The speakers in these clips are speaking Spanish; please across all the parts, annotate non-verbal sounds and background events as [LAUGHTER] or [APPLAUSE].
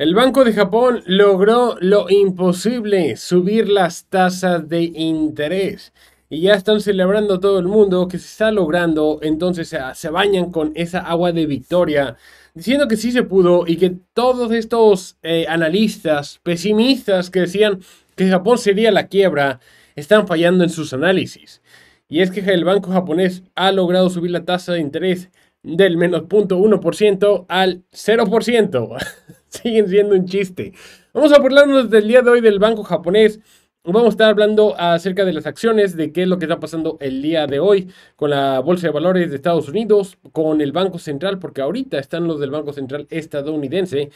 El Banco de Japón logró lo imposible, subir las tasas de interés. Y ya están celebrando todo el mundo que se está logrando, entonces se, bañan con esa agua de victoria, diciendo que sí se pudo y que todos estos eh, analistas pesimistas que decían que Japón sería la quiebra, están fallando en sus análisis. Y es que el banco japonés ha logrado subir la tasa de interés del menos 0.1% al 0%. [LAUGHS] [LAUGHS] siguen siendo un chiste. Vamos a hablarnos del día de hoy del banco japonés. Vamos a estar hablando acerca de las acciones, de qué es lo que está pasando el día de hoy con la Bolsa de Valores de Estados Unidos, con el Banco Central, porque ahorita están los del Banco Central estadounidense.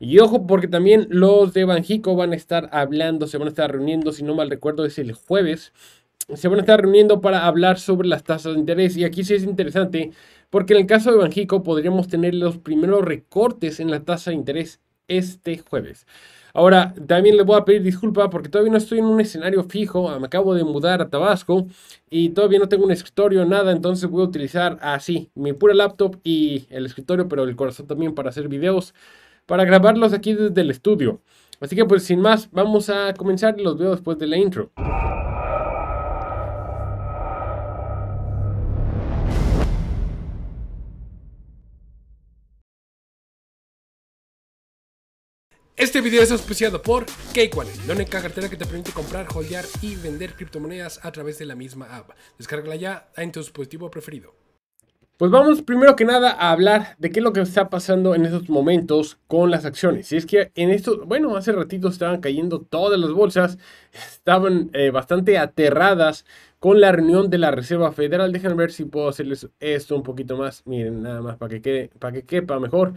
Y ojo, porque también los de Banjico van a estar hablando, se van a estar reuniendo, si no mal recuerdo, es el jueves se van a estar reuniendo para hablar sobre las tasas de interés. Y aquí sí es interesante, porque en el caso de Banjico podríamos tener los primeros recortes en la tasa de interés este jueves. Ahora, también les voy a pedir disculpa porque todavía no estoy en un escenario fijo. Ah, me acabo de mudar a Tabasco y todavía no tengo un escritorio, nada. Entonces voy a utilizar así ah, mi pura laptop y el escritorio, pero el corazón también para hacer videos, para grabarlos aquí desde el estudio. Así que pues sin más, vamos a comenzar y los veo después de la intro. Este video es auspiciado por Cakewallet, la única cartera que te permite comprar, holdear y vender criptomonedas a través de la misma app. Descárgala ya en tu dispositivo preferido. Pues vamos primero que nada a hablar de qué es lo que está pasando en estos momentos con las acciones. Y es que en estos, bueno, hace ratito estaban cayendo todas las bolsas, estaban eh, bastante aterradas con la reunión de la Reserva Federal. Déjenme ver si puedo hacerles esto un poquito más, miren, nada más para que, quede, para que quepa mejor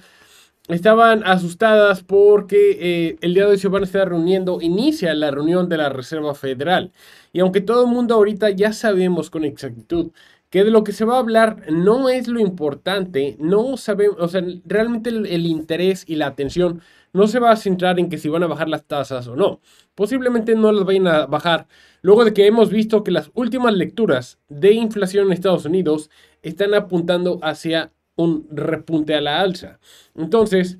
estaban asustadas porque eh, el día de hoy se van a estar reuniendo, inicia la reunión de la Reserva Federal. Y aunque todo el mundo ahorita ya sabemos con exactitud que de lo que se va a hablar no es lo importante, no sabemos, o sea, realmente el, el, interés y la atención no se va a centrar en que si van a bajar las tasas o no. Posiblemente no las vayan a bajar luego de que hemos visto que las últimas lecturas de inflación en Estados Unidos están apuntando hacia un repunte a la alza. Entonces,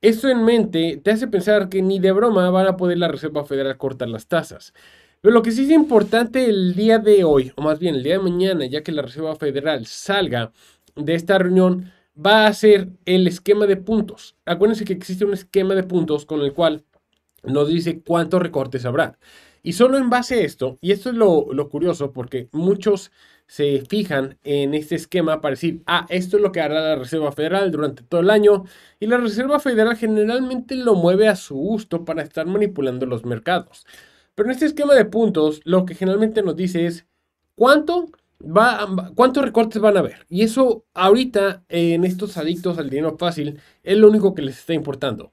esto en mente te hace pensar que ni de broma van a poder la Reserva Federal cortar las tasas. Pero lo que sí es importante el día de hoy, o más bien el día de mañana, ya que la Reserva Federal salga de esta reunión, va a ser el esquema de puntos. Acuérdense que existe un esquema de puntos con el cual nos dice cuántos recortes habrá. Y solo en base a esto, y esto es lo, curioso porque muchos se fijan en este esquema para decir, ah, esto es lo que hará la Reserva Federal durante todo el año, y la Reserva Federal generalmente lo mueve a su gusto para estar manipulando los mercados. Pero en este esquema de puntos, lo que generalmente nos dice es cuánto va, cuántos recortes van a haber. Y eso ahorita en estos adictos al dinero fácil es lo único que les está importando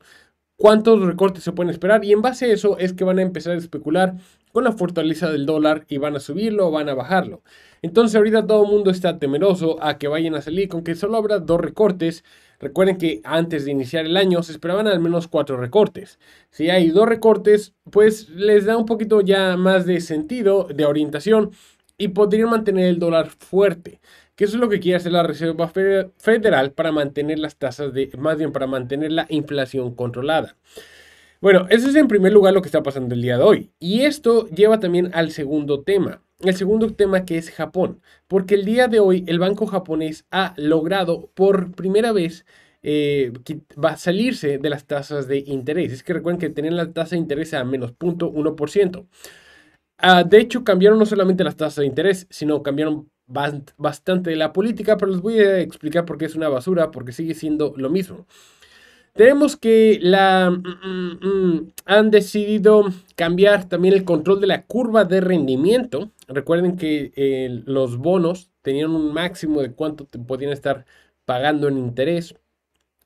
cuántos recortes se pueden esperar y en base a eso es que van a empezar a especular con la fortaleza del dólar y van a subirlo o van a bajarlo. Entonces ahorita todo el mundo está temeroso a que vayan a salir con que solo habrá dos recortes. Recuerden que antes de iniciar el año se esperaban al menos cuatro recortes. Si hay dos recortes, pues les da un poquito ya más de sentido, de orientación y podrían mantener el dólar fuerte que es lo que quiere hacer la Reserva Federal para mantener las tasas de, más bien para mantener la inflación controlada. Bueno, eso es en primer lugar lo que está pasando el día de hoy. Y esto lleva también al segundo tema. El segundo tema que es Japón, porque el día de hoy el banco japonés ha logrado por primera vez eh, salirse de las tasas de interés. Es que recuerden que tenían la tasa de interés a menos 0.1%. Ah, de hecho, cambiaron no solamente las tasas de interés, sino cambiaron bastante de la política, pero les voy a explicar por qué es una basura, porque sigue siendo lo mismo. Tenemos que la mm, mm, mm, han decidido cambiar también el control de la curva de rendimiento. Recuerden que eh, los bonos tenían un máximo de cuánto te podían estar pagando en interés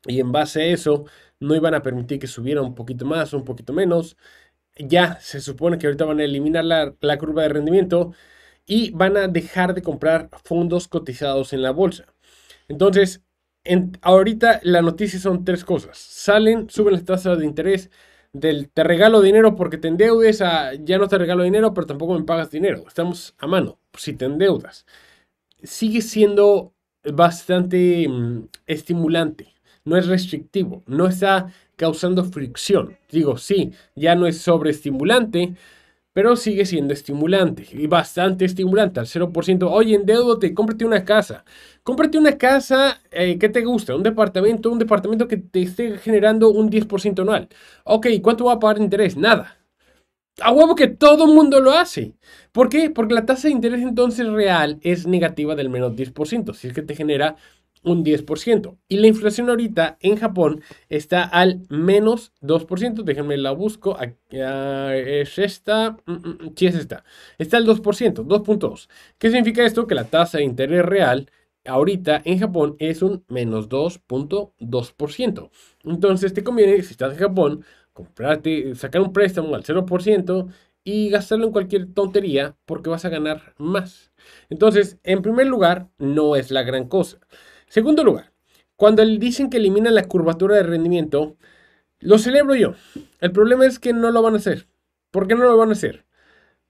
y en base a eso no iban a permitir que subiera un poquito más o un poquito menos. Ya se supone que ahorita van a eliminar la, la curva de rendimiento y van a dejar de comprar fondos cotizados en la bolsa. Entonces, en, ahorita la noticia son tres cosas. Salen, suben las tasas de interés del te regalo dinero porque te endeudes ya no te regalo dinero, pero tampoco me pagas dinero. Estamos a mano pues, si te endeudas. Sigue siendo bastante mm, estimulante, no es restrictivo, no está causando fricción. Digo, sí, ya no es sobreestimulante, pero sigue siendo estimulante y bastante estimulante al 0%. Oye, endeudate, cómprate una casa. Cómprate una casa eh, que te gusta, un departamento, un departamento que te esté generando un 10% anual. Ok, ¿cuánto va a pagar de interés? Nada. A huevo que todo el mundo lo hace. ¿Por qué? Porque la tasa de interés entonces real es negativa del menos 10%, si es que te genera un 10%. Y la inflación ahorita en Japón está al menos 2%. Déjenme la busco. Ah, es esta. Mm, mm, mm, sí, es esta. Está al 2%, 2.2. ¿Qué significa esto? Que la tasa de interés real ahorita en Japón es un menos 2.2%. Entonces te conviene, si estás en Japón, comprarte, sacar un préstamo al 0% y gastarlo en cualquier tontería porque vas a ganar más. Entonces, en primer lugar, no es la gran cosa. Segundo lugar, cuando dicen que eliminan la curvatura de rendimiento, lo celebro yo. El problema es que no lo van a hacer. ¿Por qué no lo van a hacer?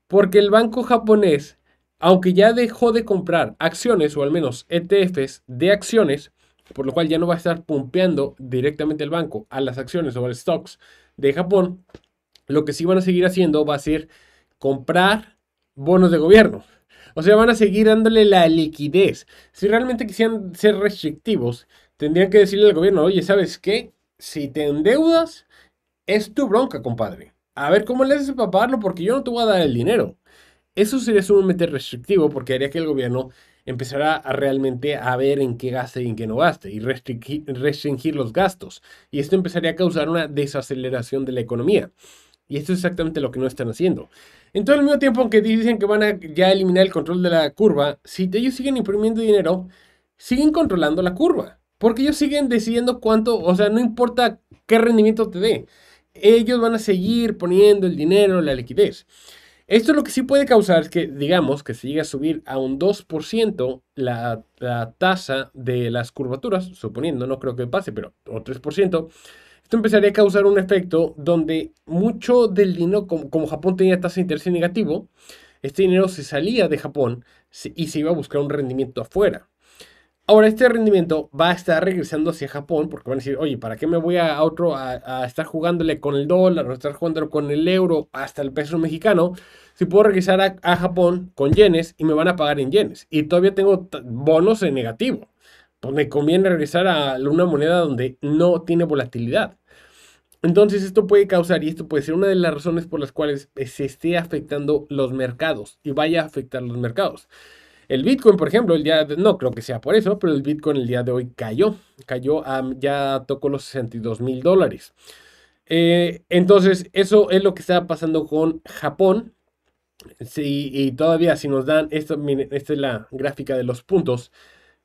Porque el banco japonés, aunque ya dejó de comprar acciones o al menos ETFs de acciones, por lo cual ya no va a estar pumpeando directamente el banco a las acciones o al stocks de Japón, lo que sí van a seguir haciendo va a ser comprar bonos de gobierno. O sea, van a seguir dándole la liquidez. Si realmente quisieran ser restrictivos, tendrían que decirle al gobierno, oye, ¿sabes qué? Si te endeudas, es tu bronca, compadre. A ver cómo le haces para pagarlo porque yo no te voy a dar el dinero. Eso sería sumamente restrictivo porque haría que el gobierno empezara a realmente a ver en qué gaste y en qué no gaste y restringir los gastos. Y esto empezaría a causar una desaceleración de la economía. Y esto es exactamente lo que no están haciendo. Entonces, al mismo tiempo que dicen que van a ya eliminar el control de la curva, si ellos siguen imprimiendo dinero, siguen controlando la curva. Porque ellos siguen decidiendo cuánto, o sea, no importa qué rendimiento te dé. Ellos van a seguir poniendo el dinero, la liquidez. Esto es lo que sí puede causar es que, digamos, que se llegue a subir a un 2% la, la tasa de las curvaturas, suponiendo, no creo que pase, pero o 3% esto empezaría a causar un efecto donde mucho del dinero, como, Japón tenía tasa de interés negativo, este dinero se salía de Japón y se iba a buscar un rendimiento afuera. Ahora, este rendimiento va a estar regresando hacia Japón porque van a decir, oye, ¿para qué me voy a otro a, estar jugándole con el dólar o estar jugándole con el euro hasta el peso mexicano? Si puedo regresar a, Japón con yenes y me van a pagar en yenes y todavía tengo bonos en negativo. Pues me conviene regresar a una moneda donde no tiene volatilidad. Entonces esto puede causar, y esto puede ser una de las razones por las cuales se esté afectando los mercados y vaya a afectar los mercados. El Bitcoin, por ejemplo, el día de, no creo que sea por eso, pero el Bitcoin el día de hoy cayó, cayó, a, ya tocó los 62 mil dólares. Eh, entonces, eso es lo que está pasando con Japón. y todavía si nos dan, esta es la gráfica de los puntos.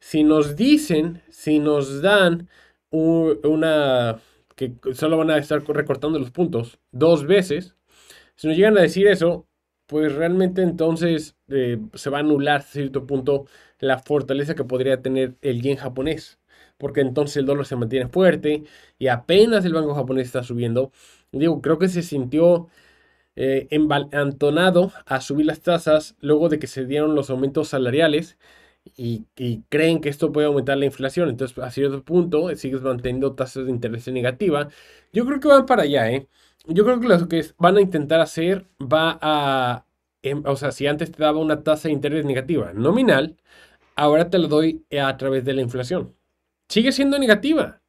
Si nos dicen, si nos dan una, que solo van a estar recortando los puntos dos veces. Si nos llegan a decir eso, pues realmente entonces eh, se va a anular cierto punto la fortaleza que podría tener el yen japonés. Porque entonces el dólar se mantiene fuerte y apenas el banco japonés está subiendo. Digo, creo que se sintió envalentonado eh, a subir las tasas luego de que se dieron los aumentos salariales y, creen que esto puede aumentar la inflación. Entonces, a cierto punto, sigues manteniendo tasas de interés negativa. Yo creo que van para allá, ¿eh? Yo creo que lo que van a intentar hacer va a... Em, o sea, si antes te daba una tasa de interés negativa nominal, ahora te la doy a través de la inflación. Sigue siendo negativa,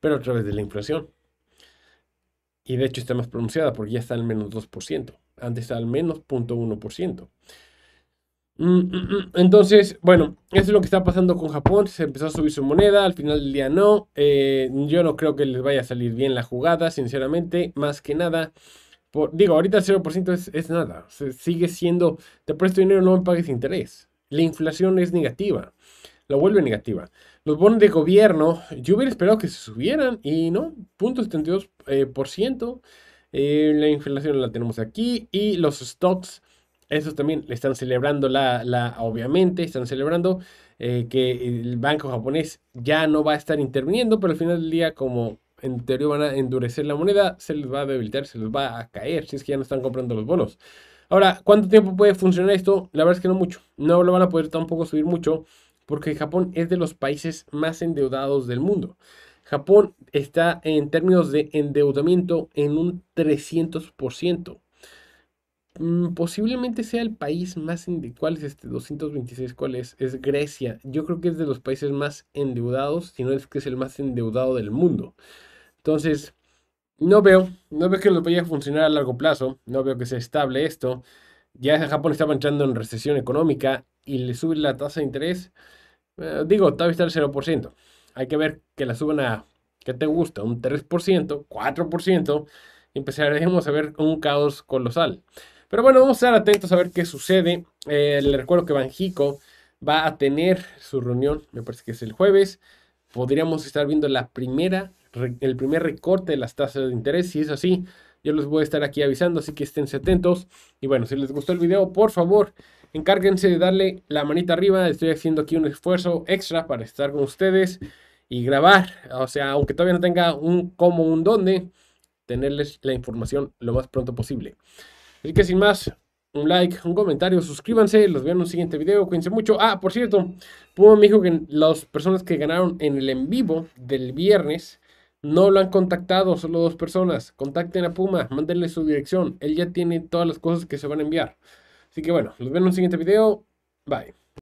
pero a través de la inflación. Y de hecho está más pronunciada porque ya está al menos 2%. Antes está al menos 0.1%. Mm, mm, mm. Entonces, bueno, eso es lo que está pasando con Japón. Se empezó a subir su moneda, al final del día no. Eh, yo no creo que les vaya a salir bien la jugada, sinceramente. Más que nada, digo, ahorita el 0% es, nada. sigue siendo, te presto dinero, no me pagues interés. La inflación es negativa, Lo vuelve negativa. Los bonos de gobierno, yo hubiera esperado que se subieran y no, 0.72%. Eh, eh, la inflación la tenemos aquí y los stocks esos también le están celebrando la, obviamente, están celebrando eh, que el banco japonés ya no va a estar interviniendo, pero al final del día, como en teoría van a endurecer la moneda, se les va a debilitar, se les va a caer, si es que ya no están comprando los bonos. Ahora, ¿cuánto tiempo puede funcionar esto? La verdad es que no mucho. No lo van a poder tampoco subir mucho porque Japón es de los países más endeudados del mundo. Japón está en términos de endeudamiento en un 300%. Mm, posiblemente sea el país más endeudado. ¿Cuál es este? 226, ¿cuál es? Es Grecia. Yo creo que es de los países más endeudados, si no es que es el más endeudado del mundo. Entonces, no veo, no veo que lo vaya a funcionar a largo plazo, no veo que se estable esto. Ya Japón estaba entrando en recesión económica y le sube la tasa de interés. Eh, digo, todavía está al 0%. Hay que ver que la suban a, ¿qué te gusta? Un 3%, 4%. Y empezaremos a ver un caos colosal. Pero bueno, vamos a estar atentos a ver qué sucede. Eh, les recuerdo que Banjico va a tener su reunión, me parece que es el jueves. Podríamos estar viendo la primera, el primer recorte de las tasas de interés. Si es así, yo les voy a estar aquí avisando, así que esténse atentos. Y bueno, si les gustó el video, por favor, encárguense de darle la manita arriba. Estoy haciendo aquí un esfuerzo extra para estar con ustedes y grabar. O sea, aunque todavía no tenga un cómo, un dónde, tenerles la información lo más pronto posible. Así que sin más, un like, un comentario, suscríbanse, los veo en un siguiente video, cuídense mucho. Ah, por cierto, Puma me dijo que las personas que ganaron en el en vivo del viernes no lo han contactado, solo dos personas. Contacten a Puma, mándenle su dirección, él ya tiene todas las cosas que se van a enviar. Así que bueno, los veo en un siguiente video, bye.